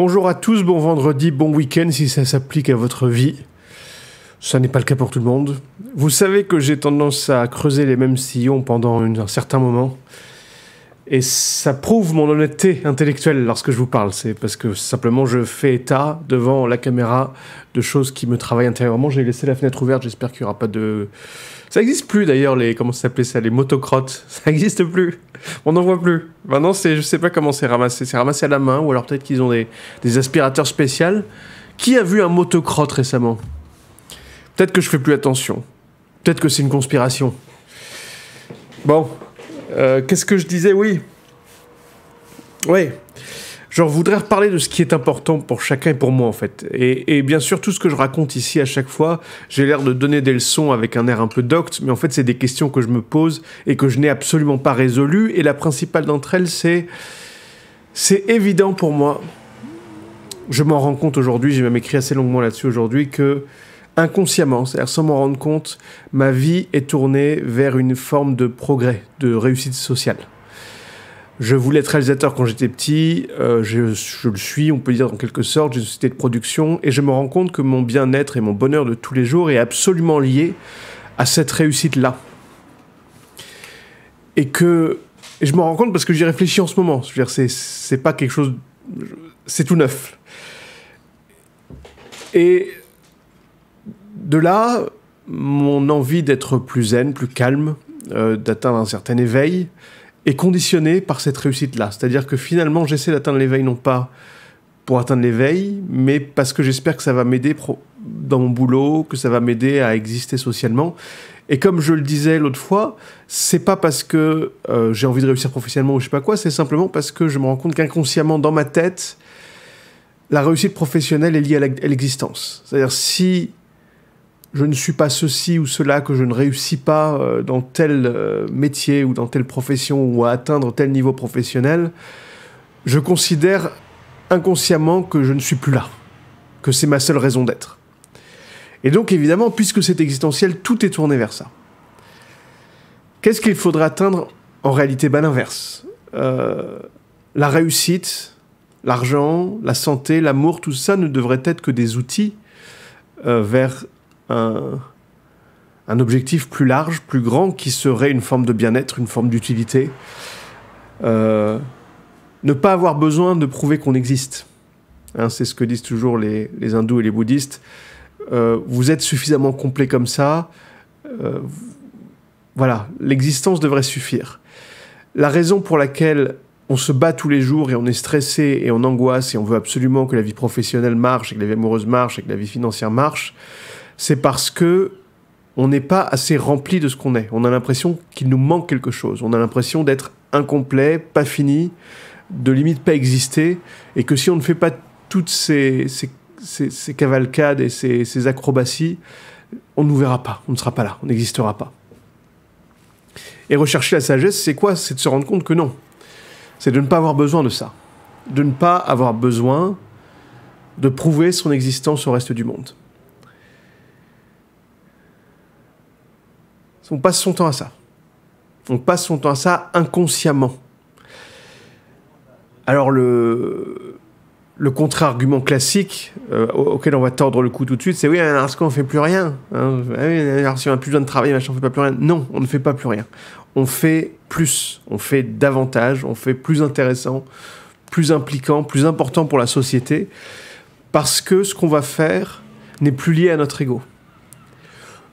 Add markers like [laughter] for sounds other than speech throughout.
Bonjour à tous, bon vendredi, bon week-end si ça s'applique à votre vie. Ça n'est pas le cas pour tout le monde. Vous savez que j'ai tendance à creuser les mêmes sillons pendant un certain moment. Et ça prouve mon honnêteté intellectuelle lorsque je vous parle. C'est parce que simplement je fais état devant la caméra de choses qui me travaillent intérieurement. J'ai laissé la fenêtre ouverte, j'espère qu'il n'y aura pas de... Ça n'existe plus d'ailleurs, les... Comment ça s'appelait ça Les motocrottes. [laughs] Ça n'existe plus. On n'en voit plus. Maintenant, c'est... je sais pas comment c'est ramassé. C'est ramassé à la main ou alors peut-être qu'ils ont des, des aspirateurs spéciaux. Qui a vu un motocrotte récemment Peut-être que je fais plus attention. Peut-être que c'est une conspiration. Bon, euh, qu'est-ce que je disais Oui. Oui. Je voudrais reparler de ce qui est important pour chacun et pour moi en fait. Et, et bien sûr, tout ce que je raconte ici à chaque fois, j'ai l'air de donner des leçons avec un air un peu docte, mais en fait, c'est des questions que je me pose et que je n'ai absolument pas résolues. Et la principale d'entre elles, c'est c'est évident pour moi. Je m'en rends compte aujourd'hui, j'ai même écrit assez longuement là-dessus aujourd'hui que inconsciemment, c'est-à-dire sans m'en rendre compte, ma vie est tournée vers une forme de progrès, de réussite sociale. Je voulais être réalisateur quand j'étais petit, euh, je, le suis, on peut dire en quelque sorte, j'ai une société de production, et je me rends compte que mon bien-être et mon bonheur de tous les jours est absolument lié à cette réussite-là. Et que je me rends compte parce que j'y réfléchis en ce moment, c'est-à-dire c'est pas quelque chose... c'est tout neuf. Et de là, mon envie d'être plus zen, plus calme, euh, d'atteindre un certain éveil, est conditionnée par cette réussite-là. C'est-à-dire que finalement, j'essaie d'atteindre l'éveil non pas pour atteindre l'éveil, mais parce que j'espère que ça va m'aider dans mon boulot, que ça va m'aider à exister socialement. Et comme je le disais l'autre fois, c'est pas parce que euh, j'ai envie de réussir professionnellement ou je sais pas quoi, c'est simplement parce que je me rends compte qu'inconsciemment dans ma tête, la réussite professionnelle est liée à l'existence. C'est-à-dire si je ne suis pas ceci ou cela, que je ne réussis pas euh, dans tel euh, métier ou dans telle profession ou à atteindre tel niveau professionnel, je considère inconsciemment que je ne suis plus là, que c'est ma seule raison d'être. Et donc évidemment, puisque c'est existentiel, tout est tourné vers ça. Qu'est-ce qu'il faudra atteindre En réalité, ben l'inverse. Euh, la réussite, l'argent, la santé, l'amour, tout ça ne devrait être que des outils vers un, objectif plus large, plus grand, qui serait une forme de bien-être, une forme d'utilité. Euh, ne pas avoir besoin de prouver qu'on existe. Hein, c'est ce que disent toujours les, hindous et les bouddhistes. Euh, vous êtes suffisamment complet comme ça. Euh, voilà, l'existence devrait suffire. La raison pour laquelle on se bat tous les jours et on est stressé et on angoisse et on veut absolument que la vie professionnelle marche et que la vie amoureuse marche et que la vie financière marche, c'est parce que on n'est pas assez rempli de ce qu'on est. On a l'impression qu'il nous manque quelque chose. On a l'impression d'être incomplet, pas fini, de limite pas exister, et que si on ne fait pas toutes ces, ces cavalcades et ces, acrobaties, on ne nous verra pas, on ne sera pas là, on n'existera pas. Et rechercher la sagesse, c'est quoi C'est de se rendre compte que non. C'est de ne pas avoir besoin de ça. De ne pas avoir besoin de prouver son existence au reste du monde. On passe son temps à ça. On passe son temps à ça inconsciemment. Alors le, le contre-argument classique euh, auquel on va tordre le cou tout de suite, c'est oui, hein, alors qu'on ne fait plus rien. Hein. Ah si on n'a plus besoin de travailler, on fait pas plus rien. Non, on ne fait pas plus rien. On fait plus, on fait davantage, on fait plus intéressant, plus impliquant, plus important pour la société, parce que ce qu'on va faire n'est plus lié à notre ego.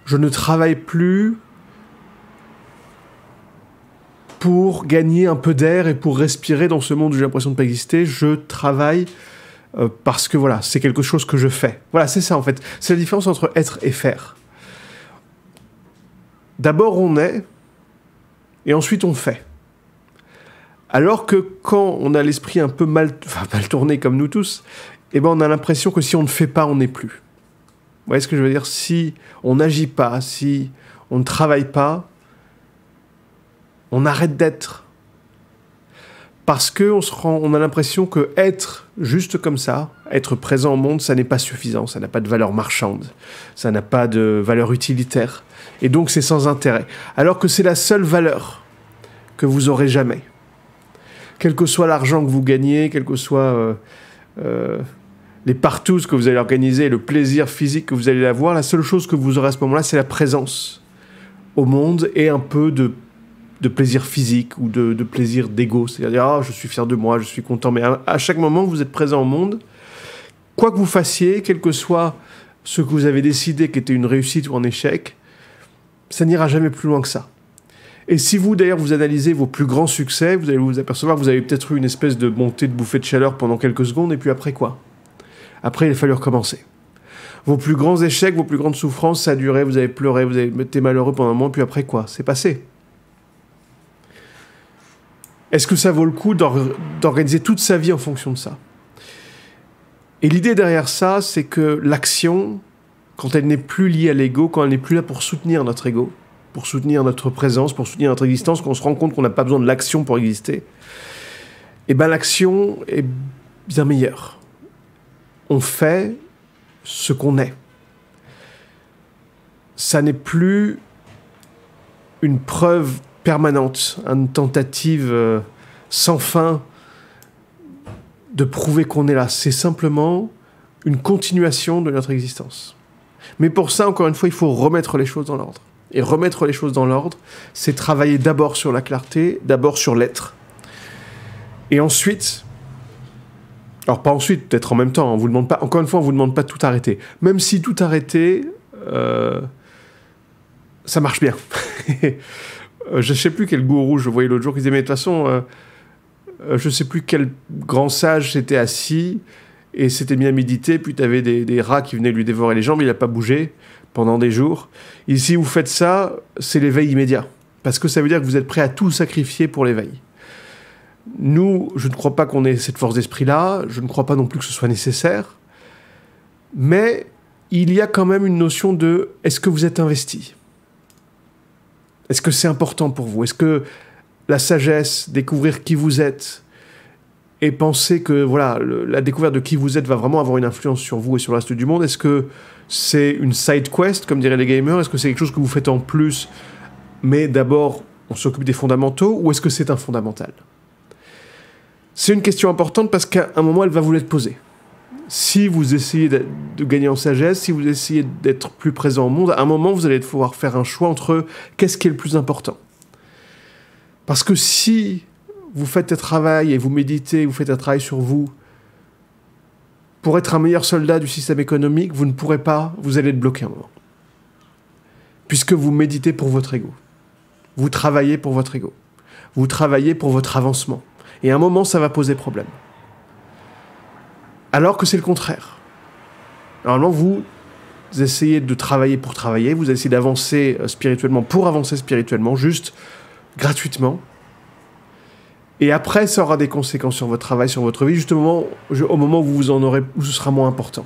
Je ne travaille plus pour gagner un peu d'air et pour respirer dans ce monde où j'ai l'impression de ne pas exister, je travaille euh, parce que voilà, c'est quelque chose que je fais. Voilà, c'est ça en fait. C'est la différence entre être et faire. D'abord on est, et ensuite on fait. Alors que quand on a l'esprit un peu mal, [laughs] tourné comme nous tous, eh ben on a l'impression que si on ne fait pas, on n'est plus. Vous voyez ce que je veux dire Si on n'agit pas, si on ne travaille pas, on arrête d'être. Parce que on, se on a l'impression que être juste comme ça, être présent au monde, ça n'est pas suffisant, ça n'a pas de valeur marchande, ça n'a pas de valeur utilitaire, et donc c'est sans intérêt. Alors que c'est la seule valeur que vous aurez jamais. Quel que soit l'argent que vous gagnez, quel que soit euh, euh, les partous que vous allez organiser, le plaisir physique que vous allez avoir, la seule chose que vous aurez à ce moment-là, c'est la présence au monde et un peu de de plaisir physique ou de, plaisir d'ego. C'est-à-dire, ah, je suis fier de moi, je suis content. Mais à, chaque moment, vous êtes présent au monde. Quoi que vous fassiez, quel que soit ce que vous avez décidé qui était une réussite ou un échec, ça n'ira jamais plus loin que ça. Et si vous, d'ailleurs, vous analysez vos plus grands succès, vous allez vous apercevoir que vous avez peut-être eu une espèce de montée de bouffée de chaleur pendant quelques secondes, et puis après quoi Après, il a fallu recommencer. Vos plus grands échecs, vos plus grandes souffrances, ça a duré, vous avez pleuré, vous avez été malheureux pendant un moment, puis après quoi C'est passé. Est-ce que ça vaut le coup d'organiser toute sa vie en fonction de ça Et l'idée derrière ça, c'est que l'action, quand elle n'est plus liée à l'ego, quand elle n'est plus là pour soutenir notre ego, pour soutenir notre présence, pour soutenir notre existence, qu'on se rend compte qu'on n'a pas besoin de l'action pour exister, eh bien l'action est bien meilleure. On fait ce qu'on est. Ça n'est plus une preuve permanente, une tentative euh, sans fin de prouver qu'on est là. C'est simplement une continuation de notre existence. Mais pour ça, encore une fois, il faut remettre les choses dans l'ordre. Et remettre les choses dans l'ordre, c'est travailler d'abord sur la clarté, d'abord sur l'être. Et ensuite, alors pas ensuite, peut-être en même temps, on vous demande pas, encore une fois, on ne vous demande pas de tout arrêter. Même si tout arrêter, euh, ça marche bien. [laughs] Euh, je ne sais plus quel gourou je voyais l'autre jour qui disait, mais de toute façon, euh, euh, je ne sais plus quel grand sage s'était assis et s'était mis à méditer, puis tu avais des, des, rats qui venaient lui dévorer les jambes, il n'a pas bougé pendant des jours. Et si vous faites ça, c'est l'éveil immédiat, parce que ça veut dire que vous êtes prêt à tout sacrifier pour l'éveil. Nous, je ne crois pas qu'on ait cette force d'esprit-là, je ne crois pas non plus que ce soit nécessaire, mais il y a quand même une notion de est-ce que vous êtes investi est-ce que c'est important pour vous Est-ce que la sagesse, découvrir qui vous êtes et penser que voilà la découverte de qui vous êtes va vraiment avoir une influence sur vous et sur le reste du monde Est-ce que c'est une side quest, comme diraient les gamers Est-ce que c'est quelque chose que vous faites en plus, mais d'abord on s'occupe des fondamentaux, ou est-ce que c'est un fondamental C'est une question importante parce qu'à un moment elle va vous l'être posée si vous essayez de gagner en sagesse, si vous essayez d'être plus présent au monde, à un moment, vous allez devoir faire un choix entre qu'est-ce qui est le plus important. Parce que si vous faites un travail et vous méditez, vous faites un travail sur vous, pour être un meilleur soldat du système économique, vous ne pourrez pas, vous allez être bloqué un moment. Puisque vous méditez pour votre ego. Vous travaillez pour votre ego. Vous travaillez pour votre avancement. Et à un moment, ça va poser problème alors que c'est le contraire. Normalement, vous essayez de travailler pour travailler, vous essayez d'avancer euh, spirituellement pour avancer spirituellement, juste gratuitement. Et après, ça aura des conséquences sur votre travail, sur votre vie, justement, au moment, où vous en aurez, ce sera moins important.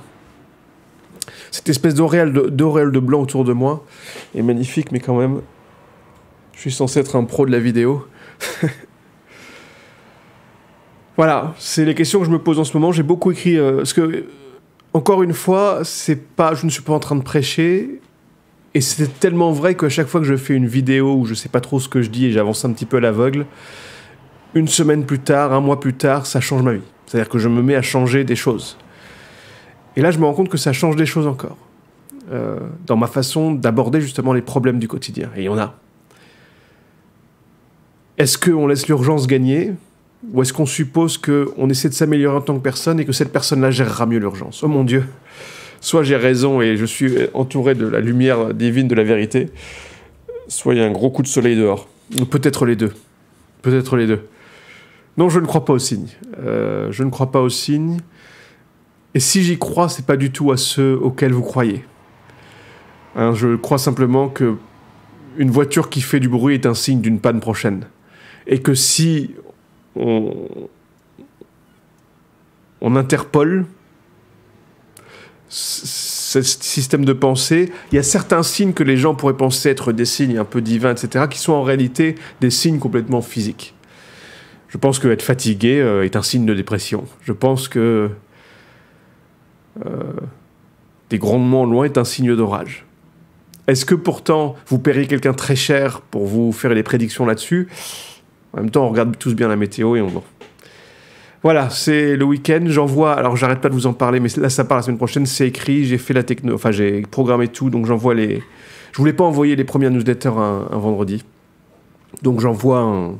Cette espèce d'auréole de, de blanc autour de moi est magnifique, mais quand même, je suis censé être un pro de la vidéo. [laughs] Voilà, c'est les questions que je me pose en ce moment. J'ai beaucoup écrit, euh, parce que, encore une fois, c'est pas, je ne suis pas en train de prêcher, et c'est tellement vrai qu'à chaque fois que je fais une vidéo où je sais pas trop ce que je dis et j'avance un petit peu à l'aveugle, une semaine plus tard, un mois plus tard, ça change ma vie. C'est-à-dire que je me mets à changer des choses. Et là, je me rends compte que ça change des choses encore. Euh, dans ma façon d'aborder justement les problèmes du quotidien. Et il y en a. Est-ce qu'on laisse l'urgence gagner ou est-ce qu'on suppose qu'on essaie de s'améliorer en tant que personne et que cette personne-là gérera mieux l'urgence Oh mon Dieu Soit j'ai raison et je suis entouré de la lumière divine de la vérité, soit il y a un gros coup de soleil dehors. Peut-être les deux. Peut-être les deux. Non, je ne crois pas aux signes. Euh, je ne crois pas aux signes. Et si j'y crois, ce n'est pas du tout à ceux auxquels vous croyez. Hein, je crois simplement que une voiture qui fait du bruit est un signe d'une panne prochaine. Et que si on, interpole ce système de pensée. Il y a certains signes que les gens pourraient penser être des signes un peu divins, etc., qui sont en réalité des signes complètement physiques. Je pense que être fatigué euh, est un signe de dépression. Je pense que euh, des grondements loin est un signe d'orage. Est-ce que pourtant vous paierez quelqu'un très cher pour vous faire des prédictions là-dessus en même temps, on regarde tous bien la météo et on Voilà, c'est le week-end. J'envoie, alors j'arrête pas de vous en parler, mais là ça part la semaine prochaine. C'est écrit, j'ai fait la techno, enfin j'ai programmé tout, donc j'envoie les. Je voulais pas envoyer les premiers newsletters un, vendredi, donc j'envoie, un...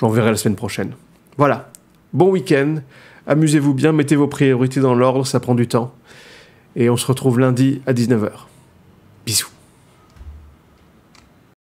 j'enverrai la semaine prochaine. Voilà. Bon week-end. Amusez-vous bien, mettez vos priorités dans l'ordre, ça prend du temps. Et on se retrouve lundi à 19h.